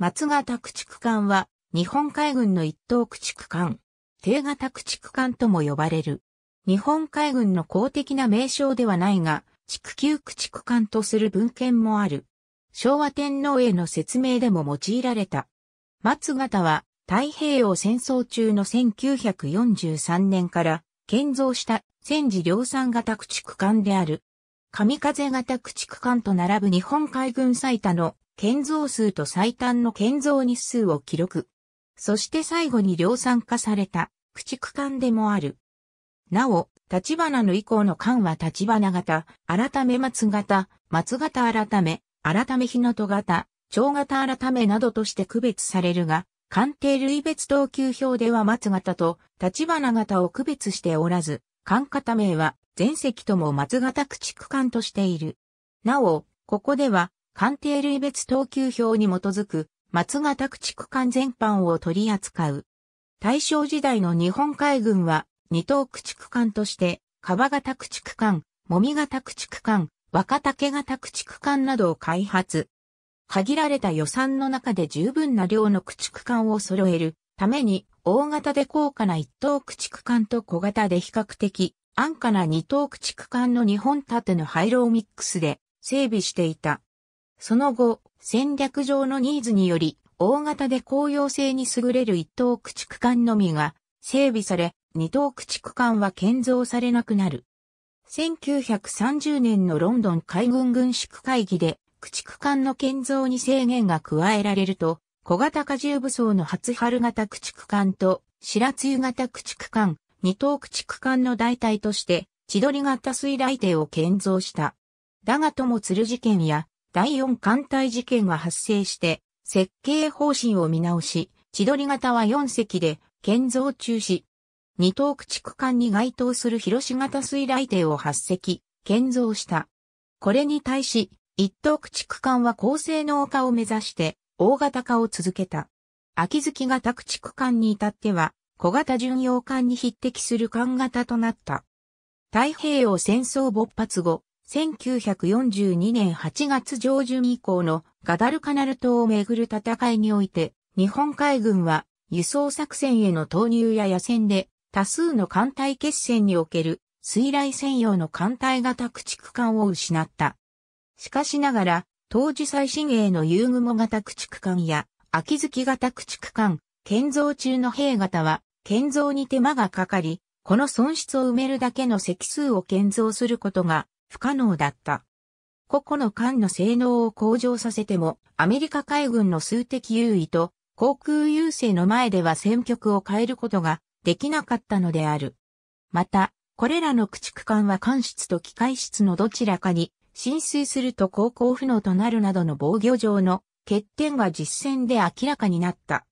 松型駆逐艦は、日本海軍の一等駆逐艦、低型駆逐艦とも呼ばれる。日本海軍の公的な名称ではないが、地球駆逐艦とする文献もある。昭和天皇への説明でも用いられた。松型は太平洋戦争中の1943年から建造した戦時量産型駆逐艦である。神風型駆逐艦と並ぶ日本海軍最多の建造数と最短の建造日数を記録。そして最後に量産化された駆逐艦でもある。なお、立花の以降の艦は立花型、改め松型、松型改め、改め日の戸型、長型改めなどとして区別されるが、艦艇類別等級表では松型と立花型を区別しておらず、艦型名は全席とも松型駆逐艦としている。なお、ここでは官邸類別等級表に基づく松型駆逐艦全般を取り扱う。大正時代の日本海軍は二等駆逐艦として川型駆逐艦、もみ型駆逐艦、若竹型駆逐艦などを開発。限られた予算の中で十分な量の駆逐艦を揃えるために大型で高価な一等駆逐艦と小型で比較的安価な二等駆逐艦の日本盾のハイローミックスで整備していた。その後、戦略上のニーズにより、大型で公用性に優れる一等駆逐艦のみが整備され、二等駆逐艦は建造されなくなる。1930年のロンドン海軍軍縮会議で、駆逐艦の建造に制限が加えられると、小型荷重武装の初春型駆逐艦と白露型駆逐艦、二等駆逐艦の代替として、千鳥型水雷艇を建造した。だがとも鶴事件や第4艦隊事件が発生して、設計方針を見直し、千鳥型は4隻で建造中止。二等駆逐艦に該当する広島型水雷艇を8隻、建造した。これに対し、一等駆逐艦は高性能化を目指して、大型化を続けた。秋月型駆逐艦に至っては、小型巡洋艦に匹敵する艦型となった。太平洋戦争勃発後、1942年8月上旬以降のガダルカナル島をめぐる戦いにおいて、日本海軍は輸送作戦への投入や野戦で多数の艦隊決戦における水雷専用の艦隊型駆逐艦を失った。しかしながら、当時最新鋭の遊雲型駆逐艦や秋月型駆逐艦、建造中の兵型は建造に手間がかかり、この損失を埋めるだけの積数を建造することが不可能だった。個々の艦の性能を向上させても、アメリカ海軍の数的優位と航空優勢の前では戦局を変えることができなかったのである。また、これらの駆逐艦は艦室と機械室のどちらかに浸水すると航行不能となるなどの防御上の欠点が実戦で明らかになった。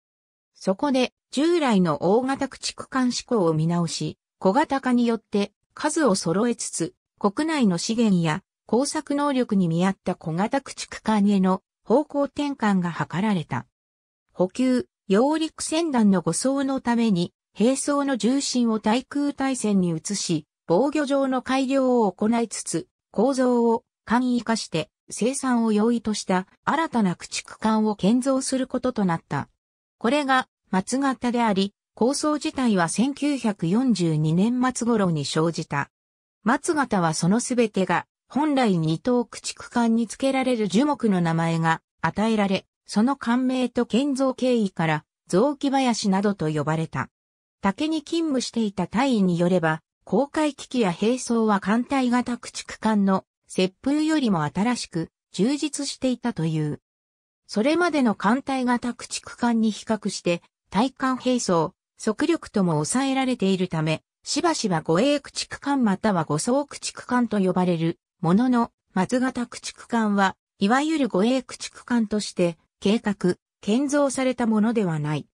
そこで、従来の大型駆逐艦志向を見直し、小型化によって数を揃えつつ、国内の資源や工作能力に見合った小型駆逐艦への方向転換が図られた。補給、揚陸船団の護送のために、兵装の重心を対空対戦に移し、防御上の改良を行いつつ、構造を簡易化して生産を容易とした新たな駆逐艦を建造することとなった。これが松型であり、構想自体は1942年末頃に生じた。松形はそのすべてが、本来二等駆逐艦に付けられる樹木の名前が与えられ、その艦名と建造経緯から、雑木林などと呼ばれた。竹に勤務していた隊員によれば、公開機器や兵装は艦隊型駆逐艦の接風よりも新しく充実していたという。それまでの艦隊型駆逐艦に比較して、対艦兵装、速力とも抑えられているため、しばしば護衛駆逐艦または護送駆逐艦と呼ばれるものの、松型駆逐艦は、いわゆる護衛駆逐艦として、計画、建造されたものではない。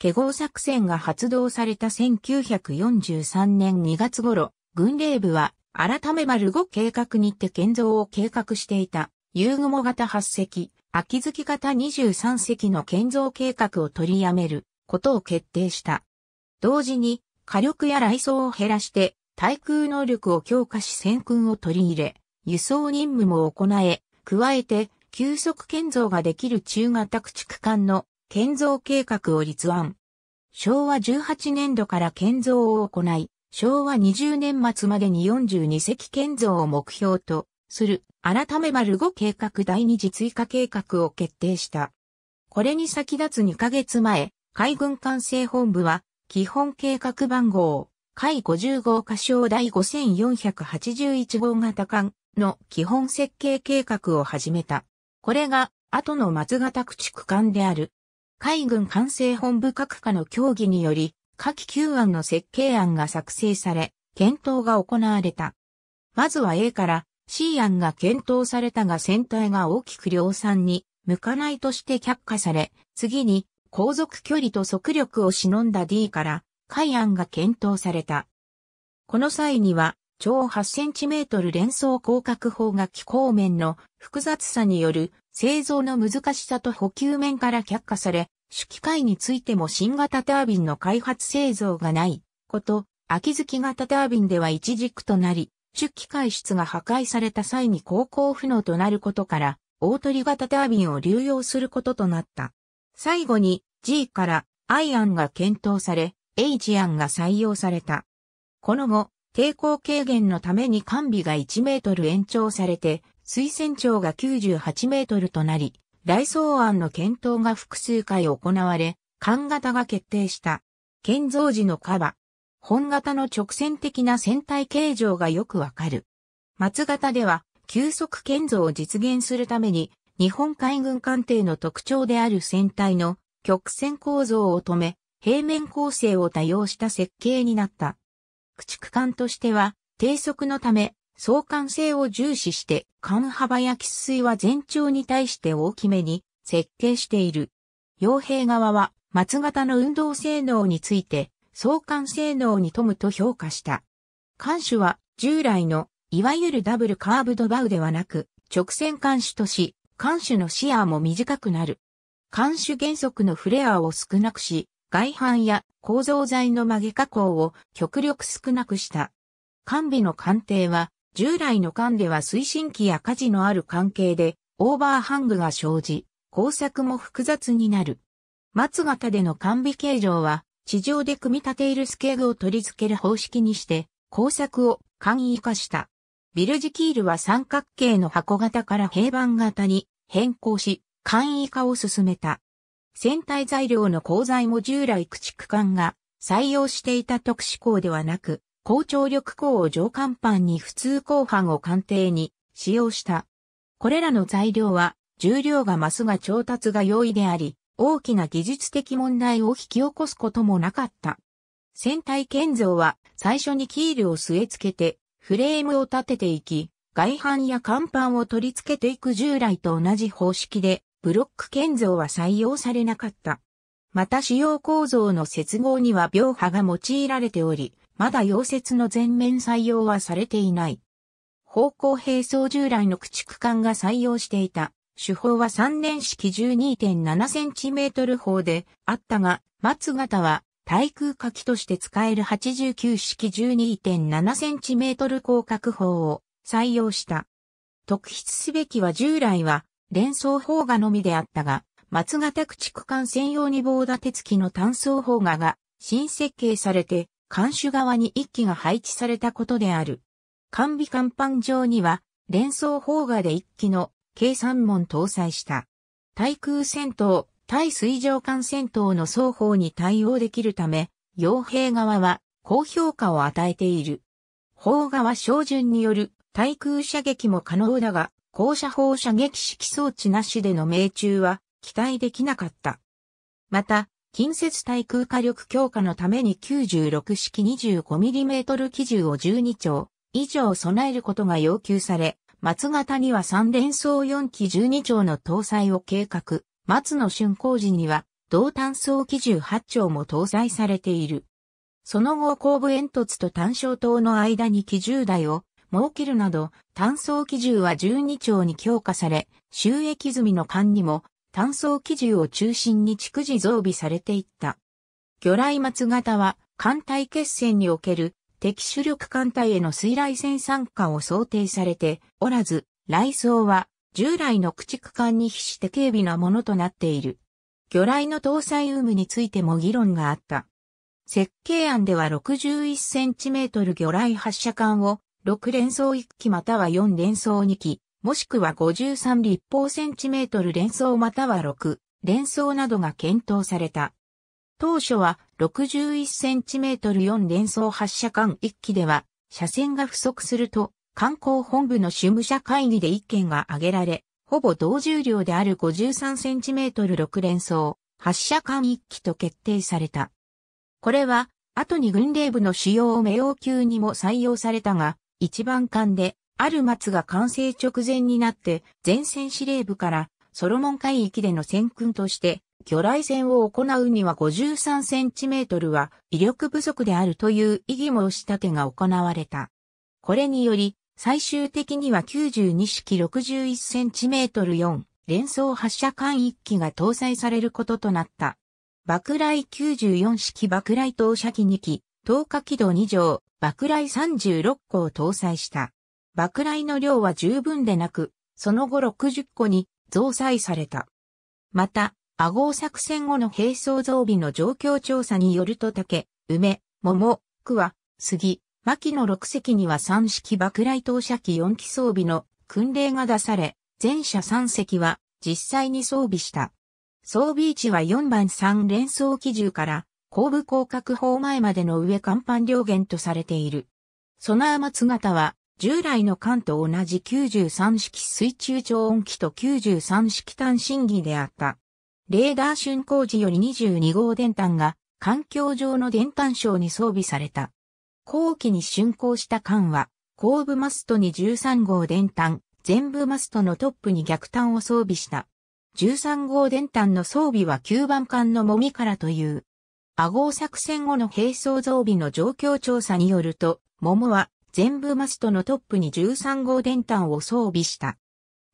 化合作戦が発動された1943年2月頃、軍令部は、改め丸5計画にて建造を計画していた、遊雲型8隻、秋月型23隻の建造計画を取りやめることを決定した。同時に、火力や雷装を減らして、対空能力を強化し戦訓を取り入れ、輸送任務も行え、加えて、急速建造ができる中型駆逐艦の建造計画を立案。昭和18年度から建造を行い、昭和20年末までに42隻建造を目標とする、改め丸5計画第2次追加計画を決定した。これに先立つ2ヶ月前、海軍管制本部は、基本計画番号、海50号歌唱第5481号型艦の基本設計計画を始めた。これが、後の松型駆逐艦である。海軍管制本部各課の協議により、下記9案の設計案が作成され、検討が行われた。まずは A から C 案が検討されたが船体が大きく量産に向かないとして却下され、次に航続距離と速力を忍んだ D から海案が検討された。この際には、超 8cm 連想広角砲が気候面の複雑さによる製造の難しさと補給面から却下され、主機械についても新型タービンの開発製造がないこと、秋月型タービンでは一軸となり、主機械室が破壊された際に航行不能となることから、大鳥型タービンを流用することとなった。最後に G から I 案が検討され、H 案が採用された。この後、抵抗軽減のために完備が1メートル延長されて、推薦長が98メートルとなり、来草案の検討が複数回行われ、間型が決定した。建造時のカバ。本型の直線的な船体形状がよくわかる。松型では、急速建造を実現するために、日本海軍艦艇の特徴である船体の曲線構造を止め、平面構成を多用した設計になった。駆逐艦としては、低速のため、相関性を重視して、艦幅や喫水は全長に対して大きめに設計している。傭兵側は、松型の運動性能について、相関性能に富むと評価した。艦首は、従来の、いわゆるダブルカーブドバウではなく、直線艦首とし、艦首の視野も短くなる。艦首原則のフレアを少なくし、外反や構造材の曲げ加工を極力少なくした。艦尾の艦艇は、従来の艦では推進機や火事のある関係で、オーバーハングが生じ、工作も複雑になる。松型での艦尾形状は、地上で組み立ているスケールを取り付ける方式にして、工作を簡易化した。ビルジキールは三角形の箱型から平板型に変更し、簡易化を進めた。船体材料の鋼材も従来駆逐艦が採用していた特殊鋼ではなく、高張力鋼を上甲板に普通鋼板を艦艇に使用した。これらの材料は重量が増すが調達が容易であり、大きな技術的問題を引き起こすこともなかった。船体建造は最初にキールを据え付けてフレームを立てていき、外板や甲板を取り付けていく従来と同じ方式で、ブロック建造は採用されなかった。また使用構造の接合には描波が用いられており、まだ溶接の全面採用はされていない。方向並走従来の駆逐艦が採用していた。手法は3年式 12.7cm 砲であったが、松型は対空火器として使える89式 12.7cm 広角砲を採用した。特筆すべきは従来は連装砲画のみであったが、松型駆逐艦専用に棒立て付きの単装砲画が新設計されて、艦首側に1機が配置されたことである。艦尾甲板上には連装砲画で1機の計算門搭載した。対空戦闘、対水上艦戦闘の双方に対応できるため、傭兵側は高評価を与えている。砲側照準による対空射撃も可能だが、高射砲射撃式装置なしでの命中は期待できなかった。また、近接対空火力強化のために96式 25mm 機銃を12丁以上備えることが要求され、松型には3連装4機12丁の搭載を計画、松の竣工時には同単装機銃8丁も搭載されている。その後後部煙突と単焦灯の間に機銃台を設けるなど、単層基準は12兆に強化され、収益済みの間にも、単層基準を中心に逐次増備されていった。魚雷末型は、艦隊決戦における敵主力艦隊への水雷戦参加を想定されておらず、雷装は従来の駆逐艦に比して軽微なものとなっている。魚雷の搭載有無についても議論があった。設計案では 61cm 魚雷発射管を6連装1機または4連装2機、もしくは53立方センチメートル連装または6連装などが検討された。当初は61センチメートル4連装発射管1機では、車線が不足すると、観光本部の主務者会議で意見が挙げられ、ほぼ同重量である53センチメートル6連装、発射管1機と決定された。これは、後に軍令部の使用を名用級にも採用されたが、一番艦で、ある松が完成直前になって、前線司令部から、ソロモン海域での戦訓として、魚雷戦を行うには53センチメートルは威力不足であるという意義申し立てが行われた。これにより、最終的には92式61センチメートル4連装発射艦1機が搭載されることとなった。爆雷94式爆雷投射機2機、投下軌道2乗、爆雷36個を搭載した。爆雷の量は十分でなく、その後60個に増載された。また、アゴ作戦後の兵装増備の状況調査によると竹、梅、桃、桑、杉、牧の6隻には3式爆雷投射機4機装備の訓令が出され、全車3隻は実際に装備した。装備位置は4番3連装機銃から後部広角砲前までの上甲板両舷とされている。ソナー松型は、従来の艦と同じ93式水中超音機と93式単身技であった。レーダー竣工時より22号電端が、環境上の電端省に装備された。後期に竣工した艦は、後部マストに13号電端、全部マストのトップに逆端を装備した。13号電端の装備は9番艦のもみからという、和合作戦後の兵装増備の状況調査によると、桃は全部マストのトップに13号電端を装備した。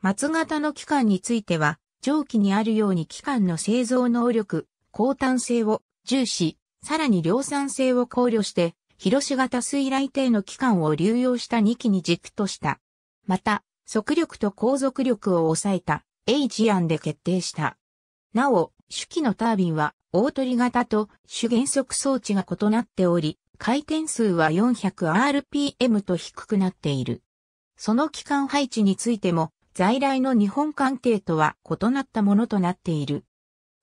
松型の機関については、上記にあるように機関の製造能力、高端性を重視、さらに量産性を考慮して、広し型水雷艇の機関を流用した2機に軸とした。また、速力と航続力を抑えた H 案で決定した。なお、主機のタービンは大鳥型と主減速装置が異なっており、回転数は 400rpm と低くなっている。その機関配置についても、在来の日本艦艇とは異なったものとなっている。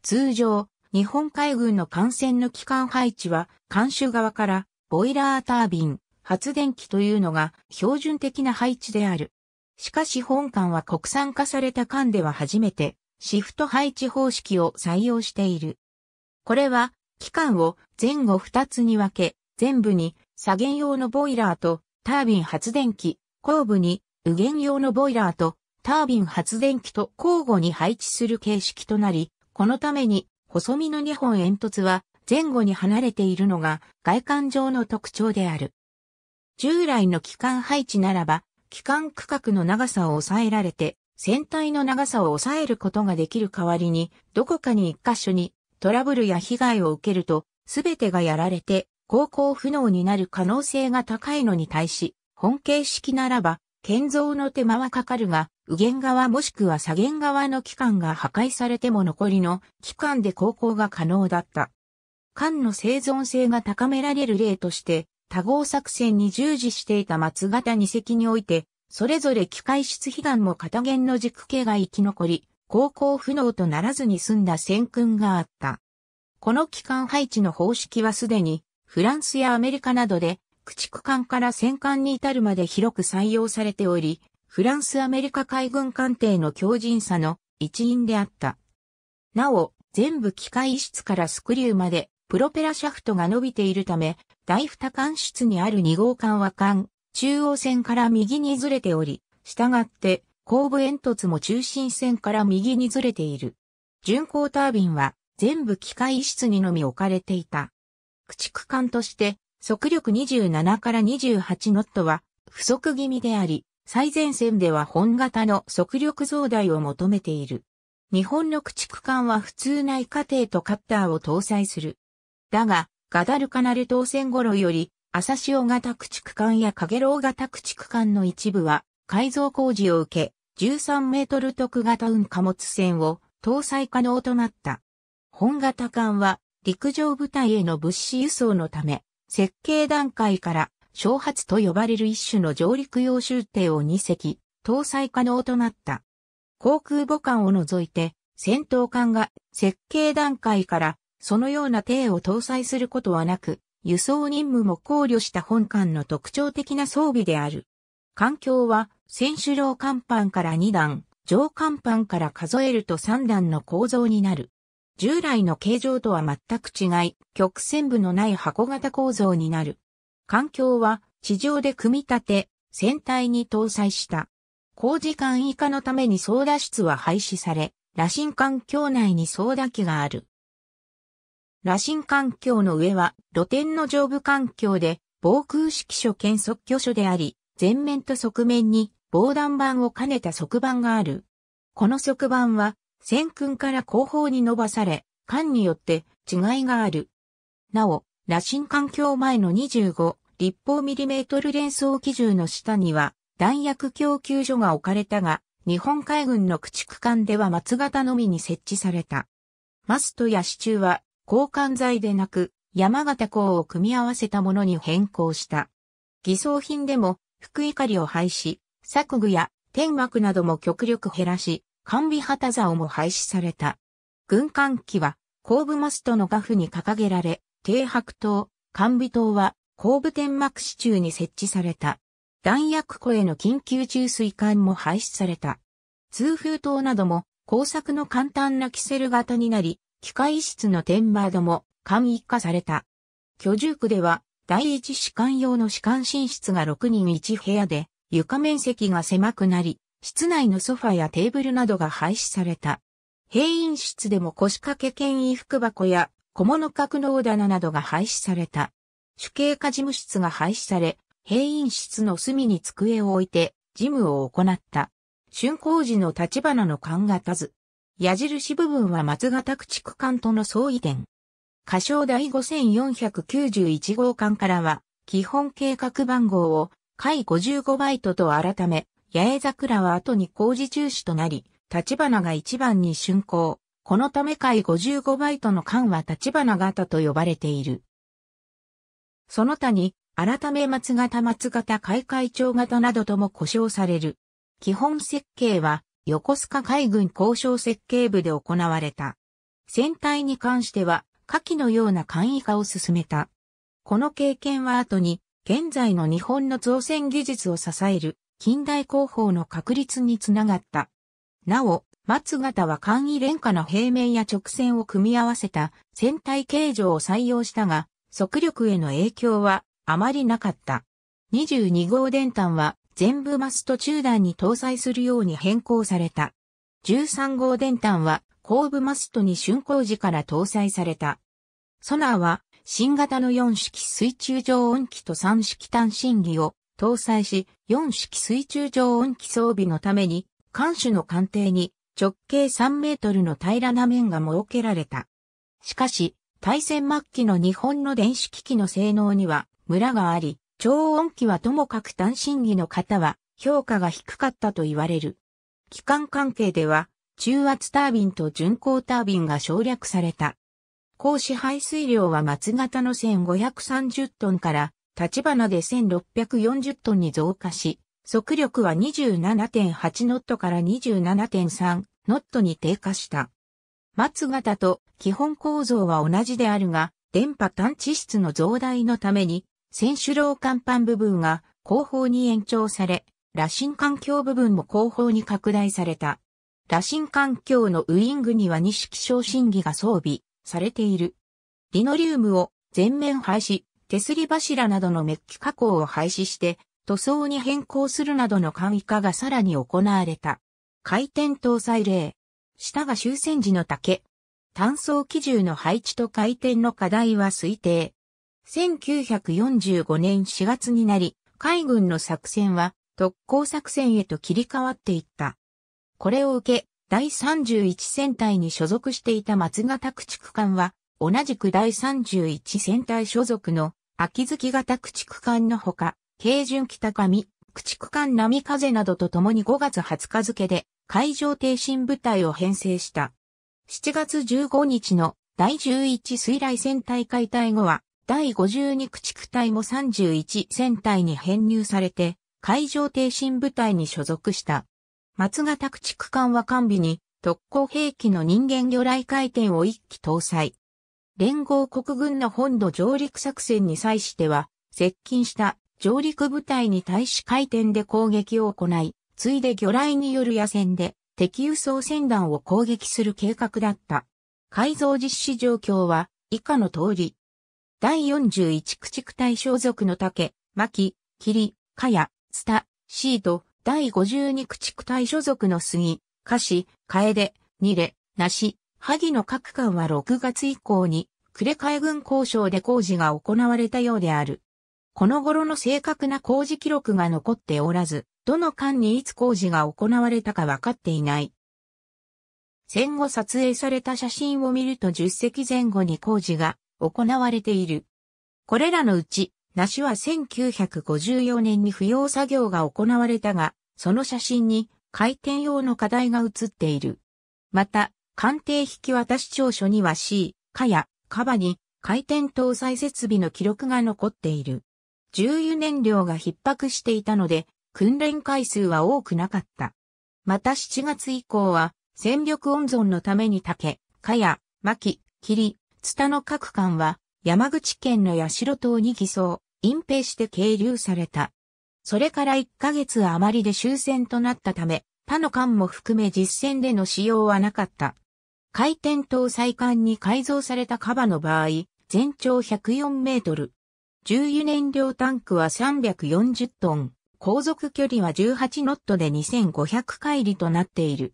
通常、日本海軍の艦船の機関配置は、艦首側からボイラータービン、発電機というのが標準的な配置である。しかし本艦は国産化された艦では初めてシフト配置方式を採用している。これは、機関を前後2つに分け、全部に左舷用のボイラーとタービン発電機、後部に右舷用のボイラーとタービン発電機と交互に配置する形式となり、このために細身の2本煙突は前後に離れているのが外観上の特徴である。従来の機関配置ならば、機関区画の長さを抑えられて、船体の長さを抑えることができる代わりに、どこかに一箇所にトラブルや被害を受けると、すべてがやられて、航行不能になる可能性が高いのに対し、本形式ならば、建造の手間はかかるが、右舷側もしくは左舷側の機関が破壊されても残りの機関で航行が可能だった。艦の生存性が高められる例として、多号作戦に従事していた松型2隻において、それぞれ機械室悲願も片弦の軸形が生き残り、航行不能とならずに済んだ戦訓があった。この機関配置の方式はすでにフランスやアメリカなどで駆逐艦から戦艦に至るまで広く採用されており、フランスアメリカ海軍艦艇の強靭さの一因であった。なお、全部機械室からスクリューまでプロペラシャフトが伸びているため、大二艦室にある二号艦は艦、中央線から右にずれており、従って後部煙突も中心線から右にずれている。巡航タービンは全部機械室にのみ置かれていた。駆逐艦として速力27から28ノットは不足気味であり、最前線では本型の速力増大を求めている。日本の駆逐艦は普通内過程とカッターを搭載する。だが、ガダルカナル当選頃より、朝潮型駆逐艦やカゲロウ型駆逐艦の一部は改造工事を受け、13メートル特型運貨物船を搭載可能となった。本型艦は陸上部隊への物資輸送のため、設計段階から小発と呼ばれる一種の上陸用終艇を2隻、搭載可能となった。航空母艦を除いて、戦闘艦が設計段階からそのような艇を搭載することはなく、輸送任務も考慮した本艦の特徴的な装備である。環境は、選手両甲板から2段、上甲板から数えると3段の構造になる。従来の形状とは全く違い、曲線部のない箱型構造になる。環境は、地上で組み立て、船体に搭載した。工時間以下のために操舵室は廃止され、羅針環境内に操舵機がある。羅針環境の上は露天の上部環境で、防空式所兼測距所であり、前面と側面に防弾板を兼ねた側板がある。この側板は、線訓から後方に伸ばされ、艦によって違いがある。なお、羅針環境前の25立方ミリメートル連装基準の下には弾薬供給所が置かれたが、日本海軍の駆逐艦では松型のみに設置された。マストや支柱は交換材でなく山形港を組み合わせたものに変更した。偽装品でも福怒りを廃止、作具や天幕なども極力減らし、完備旗竿も廃止された。軍艦機は、後部マストの画布に掲げられ、低白灯、完備灯は、後部天幕支柱に設置された。弾薬庫への緊急注水管も廃止された。通風灯なども工作の簡単なキセル型になり、機械室の天窓も簡易化された。居住区では第一士官用の士官寝室が6人1部屋で、床面積が狭くなり、室内のソファやテーブルなどが廃止された。閉院室でも腰掛け兼衣服箱や小物格納棚などが廃止された。主計課事務室が廃止され、閉院室の隅に机を置いて事務を行った。竣工時の立花の勘が立ず。矢印部分は松形駆逐艦との相違点。歌唱第5491号館からは、基本計画番号を、解55バイトと改め、八重桜は後に工事中止となり、立花が一番に竣工。このため解55バイトの間は立花型と呼ばれている。その他に、改め松型松型海会長型などとも呼称される。基本設計は、横須賀海軍交渉設計部で行われた。船体に関しては、下記のような簡易化を進めた。この経験は後に、現在の日本の造船技術を支える近代工法の確立につながった。なお、松型は簡易廉価の平面や直線を組み合わせた船体形状を採用したが、速力への影響はあまりなかった。22号電端は全部マスト中段に搭載するように変更された。13号電端は後部マストに竣工時から搭載された。ソナーは新型の4式水中常温機と3式単身機を搭載し、4式水中常温機装備のために、艦首の艦艇に直径3メートルの平らな面が設けられた。しかし、対戦末期の日本の電子機器の性能にはムラがあり、超音機はともかく単身機の方は評価が低かったと言われる。機関関係では、中圧タービンと巡航タービンが省略された。高支配水量は松型の1530トンから立花で1640トンに増加し、速力は27.8ノットから27.3ノットに低下した。松型と基本構造は同じであるが、電波探知室の増大のために、選手楼甲板部分が後方に延長され、羅針環境部分も後方に拡大された。羅針環境のウイングには二式昇進議が装備、されている。リノリウムを全面廃止、手すり柱などのメッキ加工を廃止して、塗装に変更するなどの簡易化がさらに行われた。回転搭載例。下が終戦時の竹。単素基準の配置と回転の課題は推定。1945年4月になり、海軍の作戦は特攻作戦へと切り替わっていった。これを受け、第31戦隊に所属していた松形駆逐艦は、同じく第31戦隊所属の秋月型駆逐艦のほか、軽巡北上、駆逐艦波風などと共に5月20日付で海上挺身部隊を編成した。7月15日の第11水雷戦隊解体後は、第52駆逐隊も31戦隊に編入されて、海上挺身部隊に所属した。松ヶ宅地区間は完備に特攻兵器の人間魚雷回転を一機搭載。連合国軍の本土上陸作戦に際しては、接近した上陸部隊に対し回転で攻撃を行い、ついで魚雷による野戦で敵輸送船団を攻撃する計画だった。改造実施状況は以下の通り。第41駆逐隊小属の竹、薪、霧、かや、スタ、シート、第52駆逐隊所属の杉、菓子、楓、ニレ、梨、萩の各館は6月以降に、呉海軍交渉で工事が行われたようである。この頃の正確な工事記録が残っておらず、どの間にいつ工事が行われたか分かっていない。戦後撮影された写真を見ると10隻前後に工事が行われている。これらのうち梨は1954年に扶養作業が行われたが、その写真に回転用の課題が写っている。また、官邸引き渡し調書には C、かや、カバに回転搭載設備の記録が残っている。重油燃料が逼迫していたので、訓練回数は多くなかった。また7月以降は、戦力温存のために竹、かや、巻、霧、ツタの各館は、山口県の八代島に偽装、隠蔽して経流された。それから1ヶ月余りで終戦となったため、他の艦も含め実戦での使用はなかった。回転灯再艦に改造されたカバの場合、全長104メートル。重油燃料タンクは340トン、航続距離は18ノットで2500回里となっている。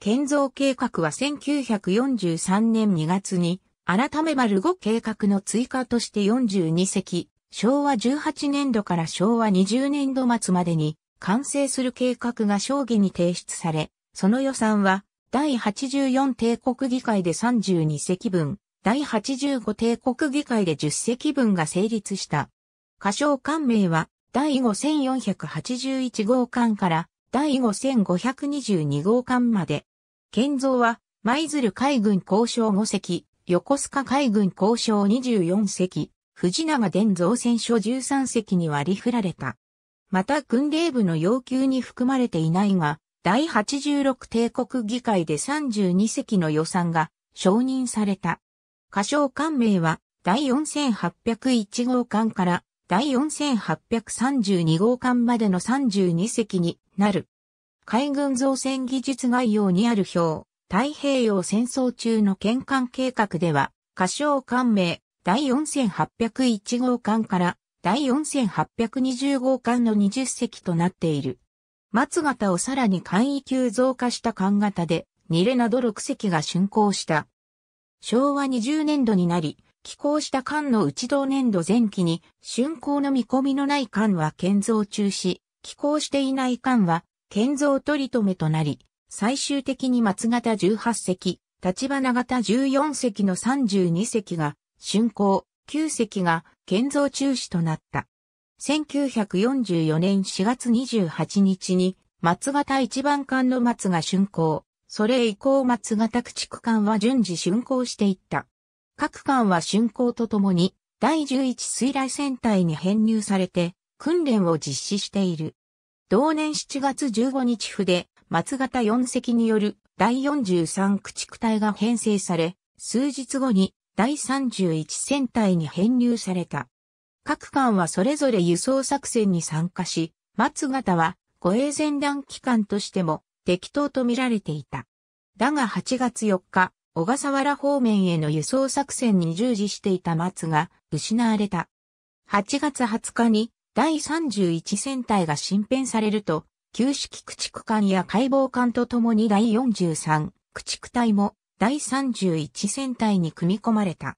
建造計画は1943年2月に、改め丸5計画の追加として42隻、昭和18年度から昭和20年度末までに完成する計画が将議に提出され、その予算は第84帝国議会で32席分、第85帝国議会で10席分が成立した。過小官名は第5481号館から第5522号館まで。建造は舞鶴海軍交渉5隻、横須賀海軍交渉24隻、藤永伝造船所13隻に割り振られた。また軍令部の要求に含まれていないが、第86帝国議会で32隻の予算が承認された。過小官名は第4801号館から第4832号館までの32隻になる。海軍造船技術概要にある表、太平洋戦争中の県艦計画では、過小艦名、第4801号館から第4820号館の20隻となっている。松型をさらに簡易級増加した艦型で、ニレなど6隻が竣工した。昭和20年度になり、寄港した艦のうち同年度前期に、竣工の見込みのない艦は建造中止、寄港していない艦は建造取り留めとなり、最終的に松型18隻、立花型14隻の32隻が竣工、旧跡が建造中止となった。1944年4月28日に松形一番艦の松が竣工、それ以降松形駆逐艦は順次竣工していった。各艦は竣工とともに第11水雷戦隊に編入されて訓練を実施している。同年7月15日府で松形4隻による第43駆逐隊が編成され、数日後に第31戦隊に編入された。各艦はそれぞれ輸送作戦に参加し、松型は護衛前段機関としても適当と見られていた。だが8月4日、小笠原方面への輸送作戦に従事していた松が失われた。8月20日に第31戦隊が新編されると、旧式駆逐艦や解剖艦とともに第43駆逐隊も第31戦隊に組み込まれた。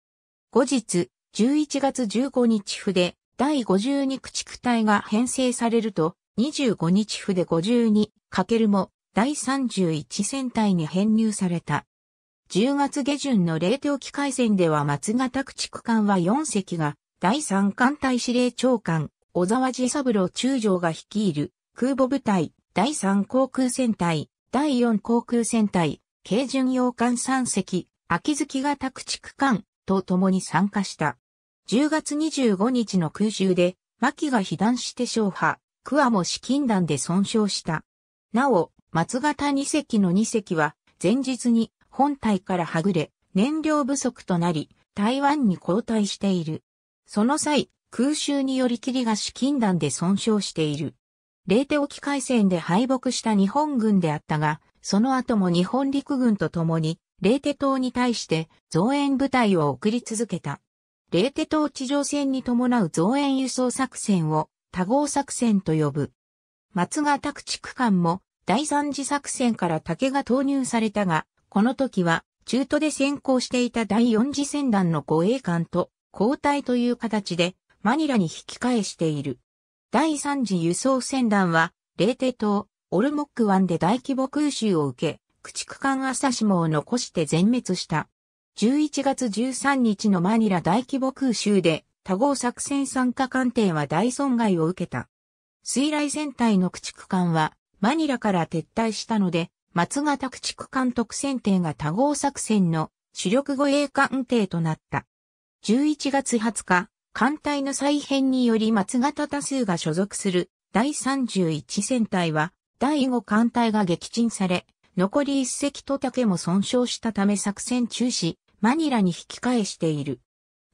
後日、11月15日府で第52駆逐隊が編成されると、25日府で52かけるも第31戦隊に編入された。10月下旬の冷凍機改戦では松形駆逐艦は4隻が、第3艦隊司令長官、小沢治三郎中将が率いる空母部隊、第3航空戦隊、第4航空戦隊、軽巡洋艦三隻、秋月型駆逐艦と共に参加した。10月25日の空襲で、牧が被弾して勝破、桑も資金弾で損傷した。なお、松型二隻の二隻は、前日に本体からはぐれ、燃料不足となり、台湾に交代している。その際、空襲により霧が資金弾で損傷している。冷手沖海戦で敗北した日本軍であったが、その後も日本陸軍と共に、レーテ島に対して増援部隊を送り続けた。レーテ島地上戦に伴う増援輸送作戦を多号作戦と呼ぶ。松ヶ宅地区間も第三次作戦から竹が投入されたが、この時は中途で先行していた第四次戦団の護衛艦と交代という形でマニラに引き返している。第三次輸送戦団は、レーテ島、オルモック湾で大規模空襲を受け、駆逐艦朝サを残して全滅した。11月13日のマニラ大規模空襲で、多号作戦参加艦艇は大損害を受けた。水雷戦隊の駆逐艦は、マニラから撤退したので、松型駆逐艦特戦艇が多号作戦の主力護衛艦艇となった。11月20日、艦隊の再編により松型多数が所属する第31戦隊は第5艦隊が撃沈され、残り1隻と竹も損傷したため作戦中止、マニラに引き返している。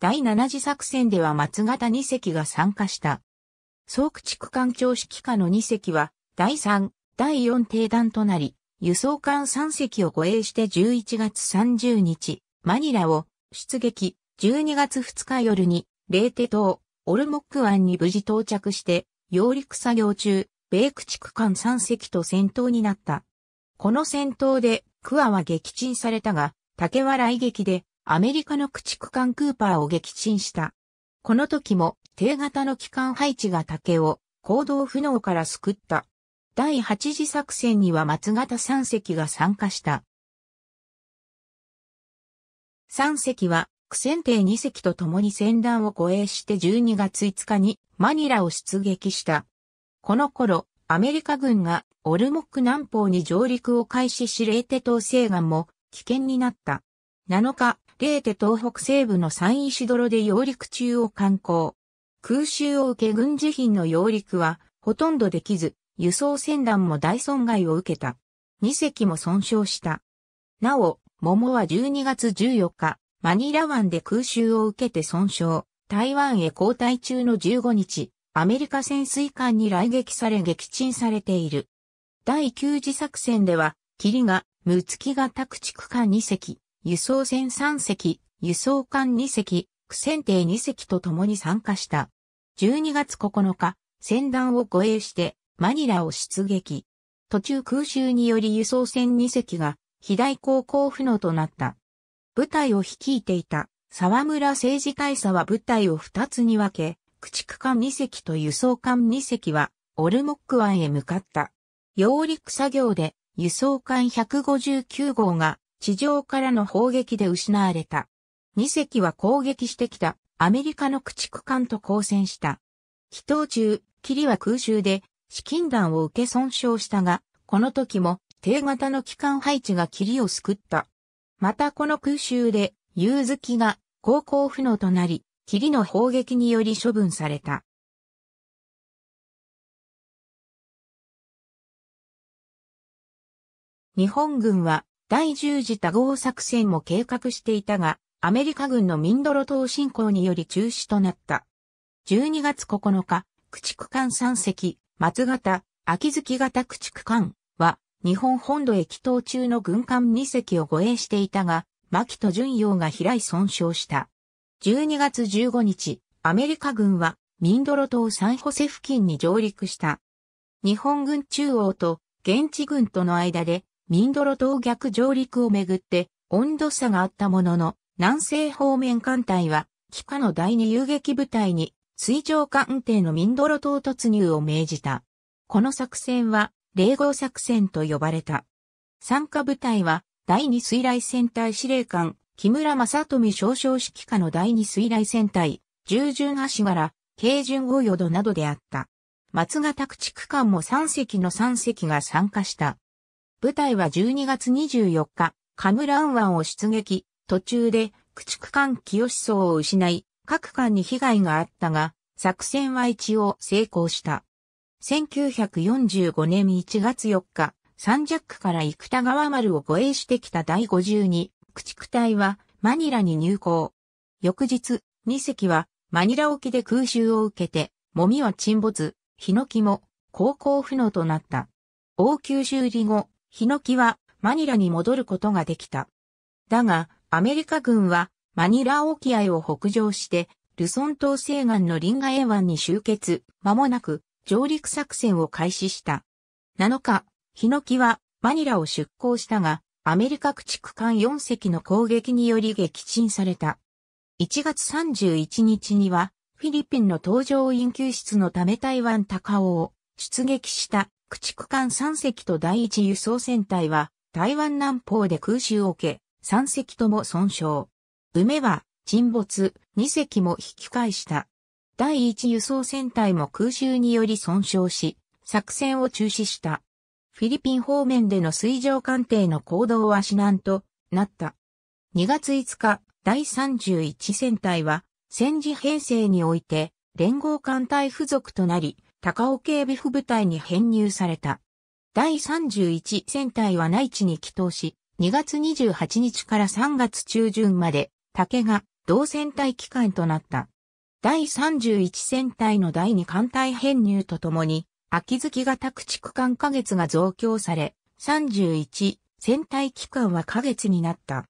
第7次作戦では松型2隻が参加した。総駆逐艦長指揮下の2隻は、第3、第4艇団となり、輸送艦3隻を護衛して11月30日、マニラを出撃、12月2日夜に、レーテ島、オルモック湾に無事到着して、揚陸作業中、米駆逐艦3隻と戦闘になった。この戦闘で、クアは撃沈されたが、竹は雷撃で、アメリカの駆逐艦クーパーを撃沈した。この時も、低型の機関配置が竹を、行動不能から救った。第8次作戦には松型3隻が参加した。3隻は、苦戦艇2隻と共に戦団を護衛して12月5日にマニラを出撃した。この頃、アメリカ軍がオルモック南方に上陸を開始しレーテ島西岸も危険になった。7日、レーテ東北西部のサンイシドロで揚陸中を観光。空襲を受け軍事品の揚陸はほとんどできず、輸送船団も大損害を受けた。2隻も損傷した。なお、桃は12月14日、マニラ湾で空襲を受けて損傷、台湾へ交代中の15日、アメリカ潜水艦に来撃され撃沈されている。第9次作戦では、霧が、ムツキが拓艦2隻、輸送船3隻、輸送艦2隻、苦戦艇2隻と共に参加した。12月9日、船団を護衛して、マニラを出撃。途中空襲により輸送船2隻が、肥大航行不能となった。部隊を率いていた、沢村政治大佐は部隊を2つに分け、駆逐艦2隻と輸送艦2隻は、オルモック湾へ向かった。揚陸作業で、輸送艦159号が、地上からの砲撃で失われた。2隻は攻撃してきた、アメリカの駆逐艦と交戦した。祈祷中、霧は空襲で、資金弾を受け損傷したが、この時も、低型の機関配置が霧を救った。またこの空襲で、ユーズが航行不能となり、霧の砲撃により処分された。日本軍は第十次多合作戦も計画していたが、アメリカ軍のミンドロ島侵攻により中止となった。12月9日、駆逐艦3隻、松型、秋月型駆逐艦は、日本本土へ帰島中の軍艦2隻を護衛していたが、牧と巡洋が飛来損傷した。12月15日、アメリカ軍はミンドロ島サンホセ付近に上陸した。日本軍中央と現地軍との間でミンドロ島逆上陸をめぐって温度差があったものの南西方面艦隊は帰化の第二遊撃部隊に水上艦艇のミンドロ島突入を命じた。この作戦は霊号作戦と呼ばれた。参加部隊は第二水雷戦隊司令官木村正富少将指揮下の第二水雷戦隊、従順足柄、軽順五淀などであった。松ヶ宅地区間も三隻の三隻が参加した。部隊は12月24日、カムラン湾を出撃、途中で駆逐艦清層を失い、各艦に被害があったが、作戦は一応成功した。1945年1月4日、三ジャックから生田川丸を護衛してきた第52駆逐隊はマニラに入港。翌日、2隻はマニラ沖で空襲を受けて、もみは沈没、ヒノキも航行不能となった。応急修理後、ヒノキはマニラに戻ることができた。だが、アメリカ軍はマニラ沖合を北上して、ルソン島西岸のリンガエ湾に集結、間もなく上陸作戦を開始した。7日、ヒノキはマニラを出港したが、アメリカ駆逐艦4隻の攻撃により撃沈された。1月31日には、フィリピンの搭乗員救出のため台湾高尾を出撃した駆逐艦3隻と第1輸送船隊は台湾南方で空襲を受け、3隻とも損傷。梅は沈没、2隻も引き返した。第1輸送船隊も空襲により損傷し、作戦を中止した。フィリピン方面での水上艦艇の行動は至難となった。2月5日、第31戦隊は、戦時編成において、連合艦隊付属となり、高尾警備部隊に編入された。第31戦隊は内地に帰投し、2月28日から3月中旬まで、竹が同戦隊機関となった。第31戦隊の第2艦隊編入とともに、秋月型駆逐艦下月が増強され、31、戦隊期間は下月になった。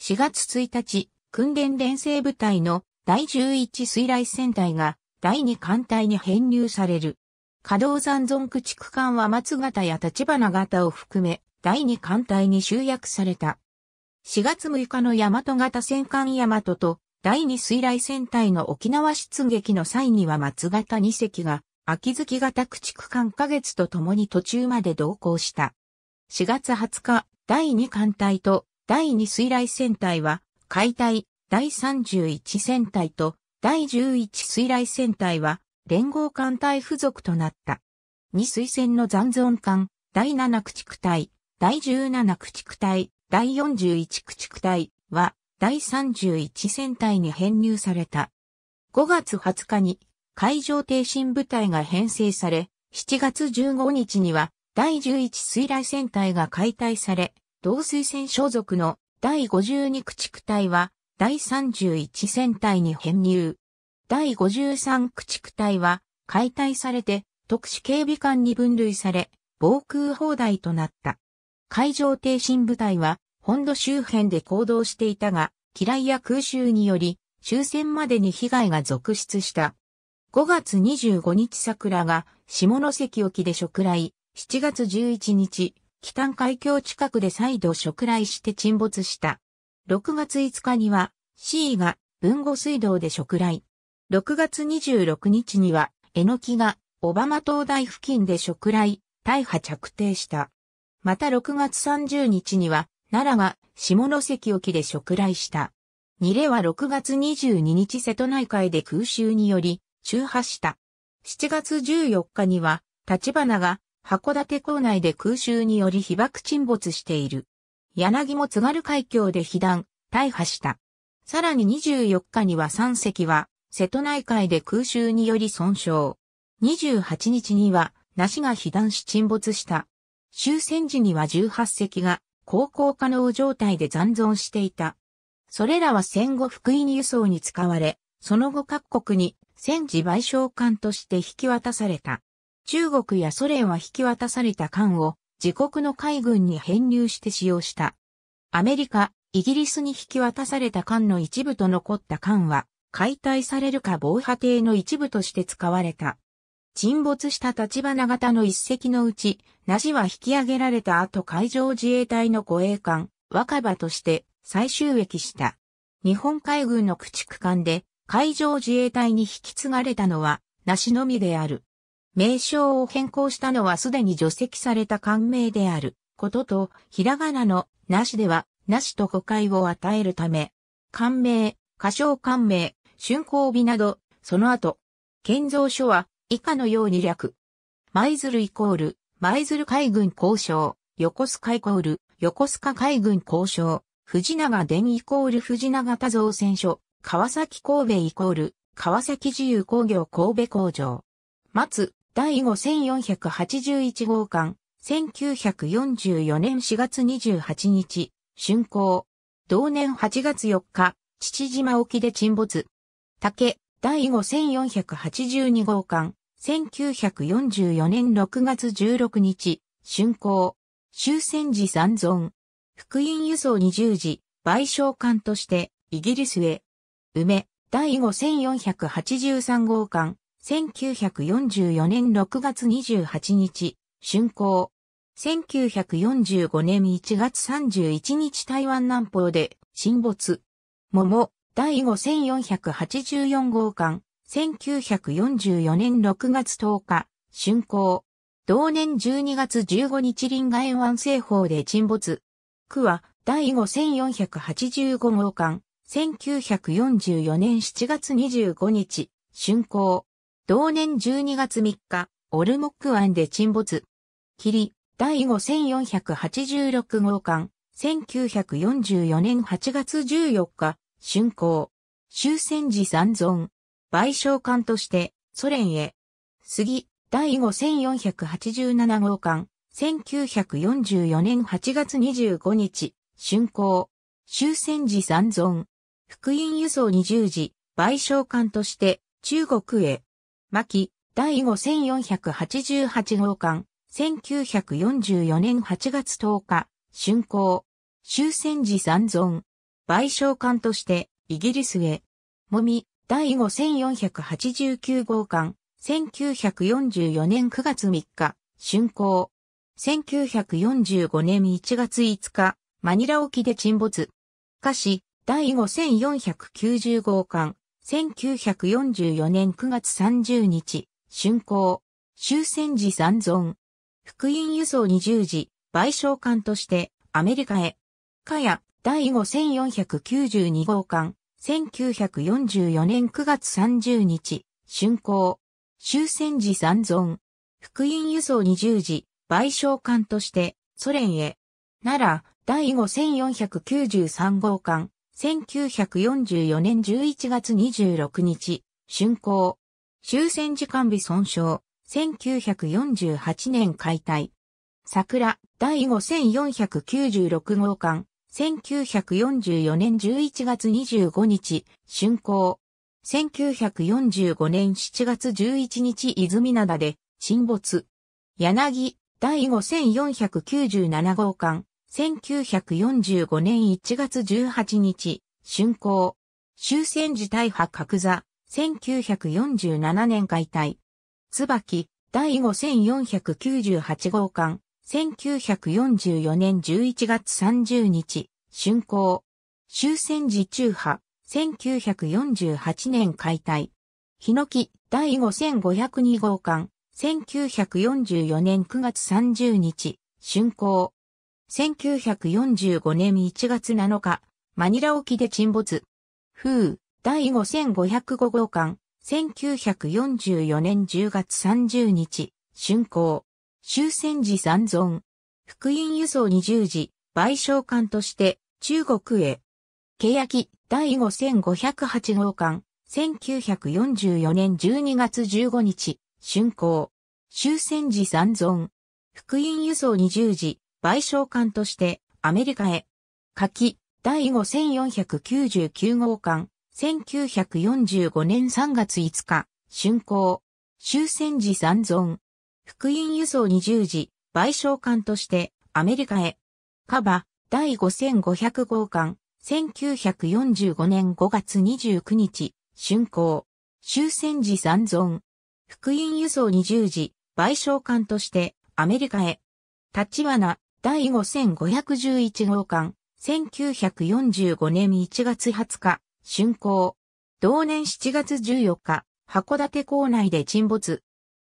4月1日、訓練連成部隊の第11水雷戦隊が第2艦隊に編入される。稼働残存駆逐艦は松型や立花型を含め、第2艦隊に集約された。4月6日の大和型戦艦大和と第2水雷戦隊の沖縄出撃の際には松型2隻が秋月型駆逐艦下月と共に途中まで同行した。4月20日、第2艦隊と第2水雷戦隊は、解体、第31戦隊と第11水雷戦隊は、連合艦隊付属となった。2水戦の残存艦、第7駆逐隊、第17駆逐隊、第41駆逐隊は、第31戦隊に編入された。5月20日に海上挺身部隊が編成され、7月15日には第11水雷戦隊が解体され、同水戦所属の第52駆逐隊は第31戦隊に編入。第53駆逐隊は解体されて特殊警備官に分類され、防空砲台となった。海上挺身部隊は本土周辺で行動していたが、機雷や空襲により終戦までに被害が続出した。5月25日桜が下関沖で食来、7月11日、北端海峡近くで再度食来して沈没した。6月5日には C が文後水道で食来。6月26日には、えのきが小浜灯台付近で食来、大破着底した。また6月30日には、奈良が下関沖で食来した。ニレは6月22日瀬戸内海で空襲により、中破した。7月14日には、立花が函館港内で空襲により被爆沈没している。柳も津軽海峡で被弾、大破した。さらに24日には3隻は、瀬戸内海で空襲により損傷。28日には、梨が被弾し沈没した。終戦時には18隻が、航行可能状態で残存していた。それらは戦後福井に輸送に使われ、その後各国に戦時賠償艦として引き渡された。中国やソ連は引き渡された艦を自国の海軍に編入して使用した。アメリカ、イギリスに引き渡された艦の一部と残った艦は解体されるか防波堤の一部として使われた。沈没した立花型の一隻のうち、なしは引き上げられた後海上自衛隊の護衛艦、若葉として最終益した。日本海軍の駆逐艦で海上自衛隊に引き継がれたのは、なしのみである。名称を変更したのはすでに除籍された官名であることと、ひらがなのなしでは、なしと誤解を与えるため、官名、歌唱官名、竣工日など、その後、建造所は以下のように略。舞鶴イコール、舞鶴海軍交渉、横須賀イコール、横須賀海軍交渉、藤永伝イコール藤永多造船所、川崎神戸イコール、川崎自由工業神戸工場。松、第5481号館、1944年4月28日、竣工。同年8月4日、父島沖で沈没。竹、第5482号館、1944年6月16日、竣工。終戦時残存。福音輸送20時、賠償艦として、イギリスへ、梅、第5483号館、1944年6月28日、竣工。1945年1月31日台湾南方で沈没。桃、第5484号館、1944年6月10日、竣工。同年12月15日臨海湾西方で沈没。区は、第5485号館、1944年7月25日、竣工。同年12月3日、オルモック湾で沈没。霧、第5486号館、1944年8月14日、竣工。終戦時残存。賠償艦として、ソ連へ。杉、第5487号館、1944年8月25日、竣工。終戦時残存。福音輸送に従事、賠償官として中国へ。牧、第5488号艦、1944年8月10日、竣工。終戦時残存。賠償官としてイギリスへ。もみ、第5489号艦、1944年9月3日、竣工。1945年1月5日、マニラ沖で沈没。第5490号館、1944年9月30日、竣工、終戦時残存、福音輸送20時、賠償艦としてアメリカへ、かや第5492号館、1944年9月30日、竣工、終戦時残存、福音輸送20時、賠償艦としてソ連へ、なら、第5493号館、1944年11月26日、竣工。終戦時間日損傷。1948年解体。桜、第5496号館。1944年11月25日、竣工。1945年7月11日、泉灘で、沈没。柳、第5497号館。1945年1月18日、春光。終戦時大破格座、1947年解体。椿、第5498号館、1944年11月30日、春光。終戦時中破、1948年解体。ヒノキ、第5502号館、1944年9月30日、春光。1945年1月7日、マニラ沖で沈没。風、第5505号艦、1944年10月30日、竣工。終戦時残存。福音輸送20時、賠償艦として中国へ。欅第5508号艦、1944年12月15日、竣工。終戦時残存。福音輸送20時、賠償官としてアメリカへ。柿、第5499号館、1945年3月5日、竣工、終戦時残存。福音輸送20時、賠償官としてアメリカへ。カバ、第5500号館、1945年5月29日、竣工、終戦時残存。福音輸送20時、賠償官としてアメリカへ。立花、第5511号館、1945年1月20日、竣工。同年7月14日、函館港内で沈没。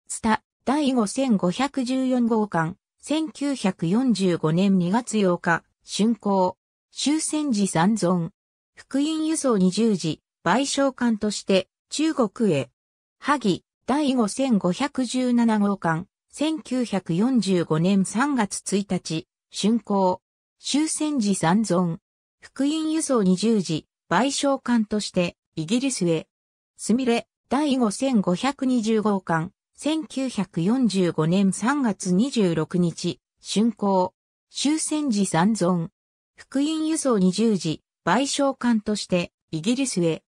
スタ、第5514号館、1945年2月8日、竣工。終戦時残存。福音輸送20時、賠償艦として、中国へ。萩、第5517号館、1945年3月1日、竣工。終戦時残存。福音輸送20時、賠償艦としてイギリスへ。すみれ、第5520号艦、1945年3月26日、竣工。終戦時残存。福音輸送20時、賠償艦としてイギリスへ。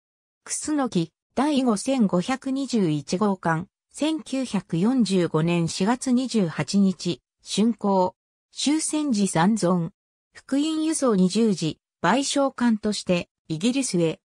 クスノキ、第5521号艦、1945年4月28日、竣工、終戦時残存、福音輸送20時、賠償官として、イギリスへ。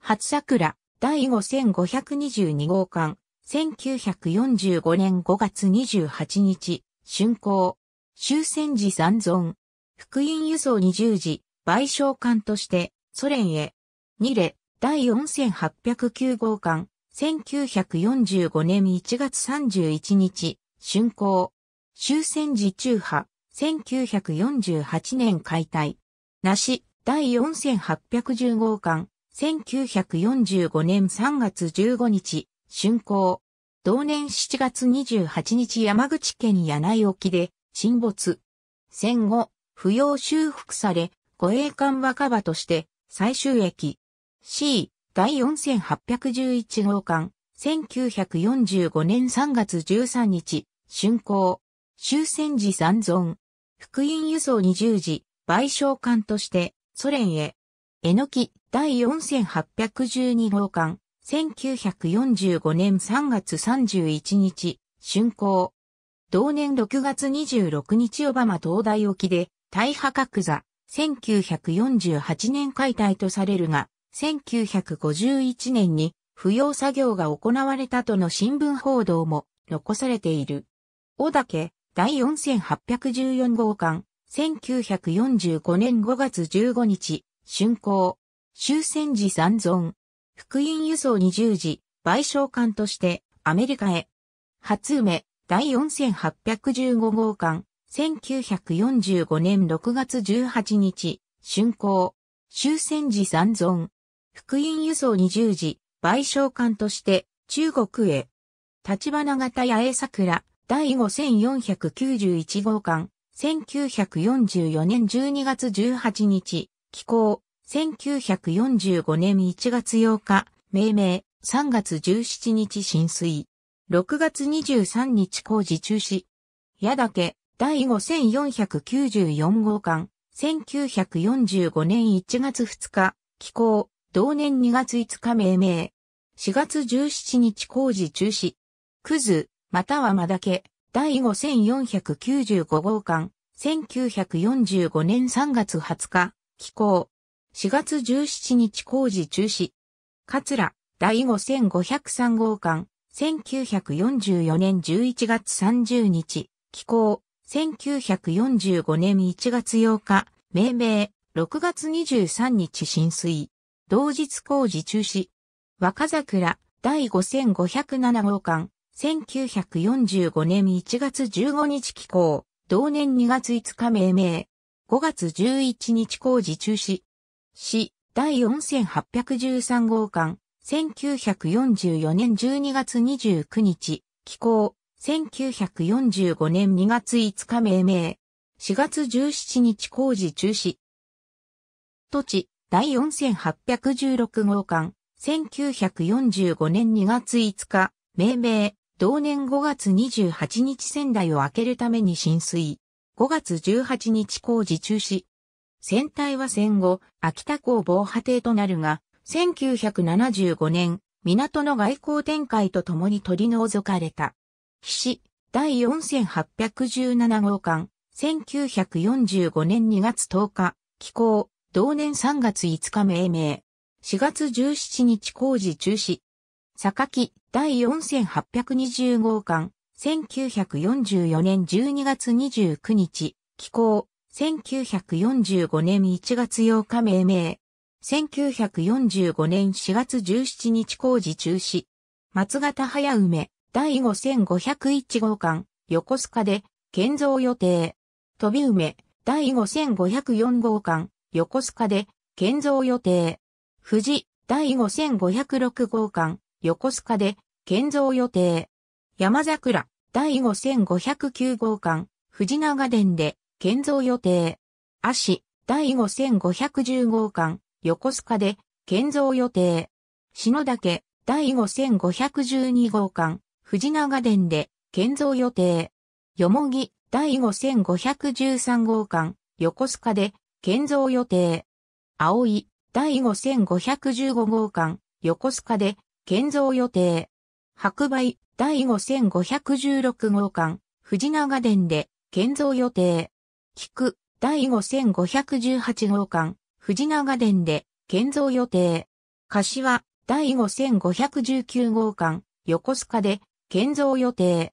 初桜、第5522号館、1945年5月28日、竣工、終戦時残存、福音輸送20時、賠償官として、ソ連へ。2例、第4809号館、1945年1月31日、竣工。終戦時中派、1948年解体。なし、第4810号館、1945年3月15日、竣工。同年7月28日山口県柳井沖で沈没。戦後、不要修復され、護衛艦若葉として最終駅。C、第4811号館、1945年3月13日、竣工、終戦時残存、福音輸送20時、賠償艦としてソ連へ、えのき第4812号館、1945年3月31日、竣工。同年6月26日オバマ東大沖で、大破格座、1948年解体とされるが、1951年に扶養作業が行われたとの新聞報道も残されている。小岳第4814号館、1945年5月15日、竣工。終戦時残存。福音輸送20時、賠償館としてアメリカへ。初梅、第4815号館、1945年6月18日、竣工。終戦時残存。福音輸送に従事、賠償官として中国へ。立花型八重桜第5491号館1944年12月18日、寄港1945年1月8日、命名3月17日浸水6月23日工事中止矢岳第5494号館1945年1月2日、寄港同年2月5日命名。4月17日工事中止。クズ、またはまだけ、第5495号館、1945年3月20日、寄港。4月17日工事中止。桂、第5503号館、1944年11月30日、寄港。1945年1月8日、命名、6月23日浸水。同日工事中止。若桜第5507号館、1945年1月15日寄港、同年2月5日命名、5月11日工事中止。市第4813号館、1944年12月29日、寄港、1945年2月5日命名、4月17日工事中止。土地、第4816号館、1945年2月5日、命名、同年5月28日仙台を開けるために浸水。5月18日工事中止。船体は戦後、秋田港防波堤となるが、1975年、港の外交展開とともに取り除かれた。岸、第4817号館、1945年2月10日、寄港、同年3月5日命名。4月17日工事中止。榊第4820号館、1944年12月29日、寄港、1945年1月8日命名。1945年4月17日工事中止。松形早梅、第5501号館、横須賀で、建造予定。飛び梅、第5504号館、横須賀で、建造予定。富士、第5506号館、横須賀で、建造予定。山桜、第5509号館、藤長殿で、建造予定。足、第5510号館、横須賀で、建造予定。篠岳、第5512号館、藤長殿で、建造予定。よもぎ、第5513号館、横須賀で、建造予定。青い第5515号館、横須賀で建造予定。白梅第5516号館、藤長殿で建造予定。菊第5518号館、藤長殿で建造予定。柏第5519号館、横須賀で建造予定。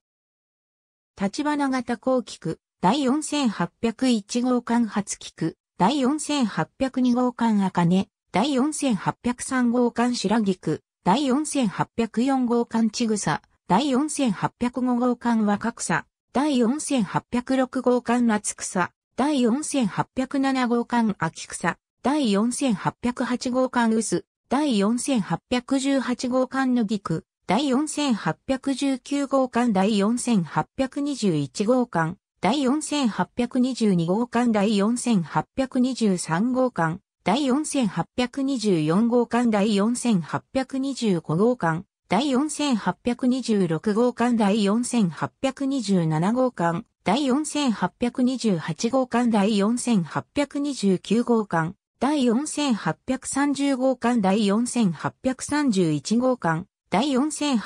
立花型工菊第4801号館初菊第4802号館赤根、第4803号館白菊、第4804号館ちぐさ、第4805号館若草、第4806号館夏草、第4807号館秋草、第4808号館薄、第4818号館の菊、第4819号館第4821号館、第4822号館第4823号館、第4824号館第4825号館、第4826号館第4827号館、第4828号館第4829号館、第4830号館第4831号館、第4832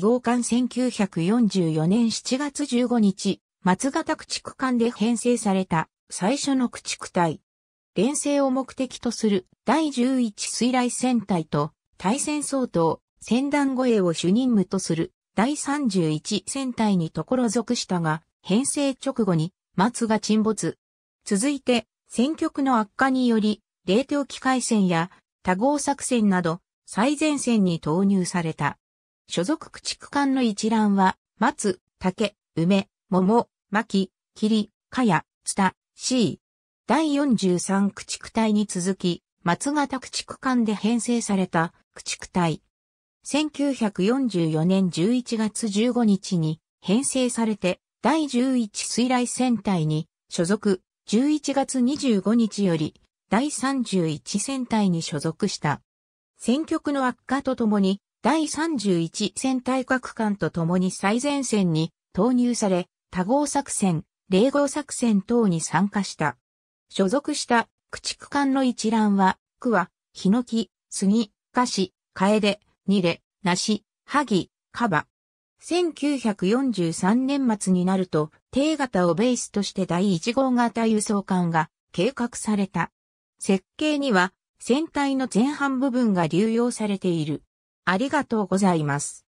号館1944年7月15日、松形駆逐艦で編成された最初の駆逐隊。連成を目的とする第11水雷戦隊と対戦相当、戦団護衛を主任務とする第31戦隊にところ属したが、編成直後に松が沈没。続いて、戦局の悪化により、冷凍機械戦や多合作戦など最前線に投入された。所属駆逐艦の一覧は、松、竹、梅、桃、巻、霧、かや、つた、C。第43駆逐隊に続き、松形駆逐艦で編成された駆逐隊。1944年11月15日に編成されて、第11水雷戦隊に所属、11月25日より、第31戦隊に所属した。戦局の悪化とともに、第31戦隊各艦とともに最前線に投入され、多号作戦、零号作戦等に参加した。所属した駆逐艦の一覧は、桑、ヒノキ、杉、カシ、カエデ、ニレ、ハギ、カバ。1943年末になると、低型をベースとして第1号型輸送艦が計画された。設計には、船体の前半部分が流用されている。ありがとうございます。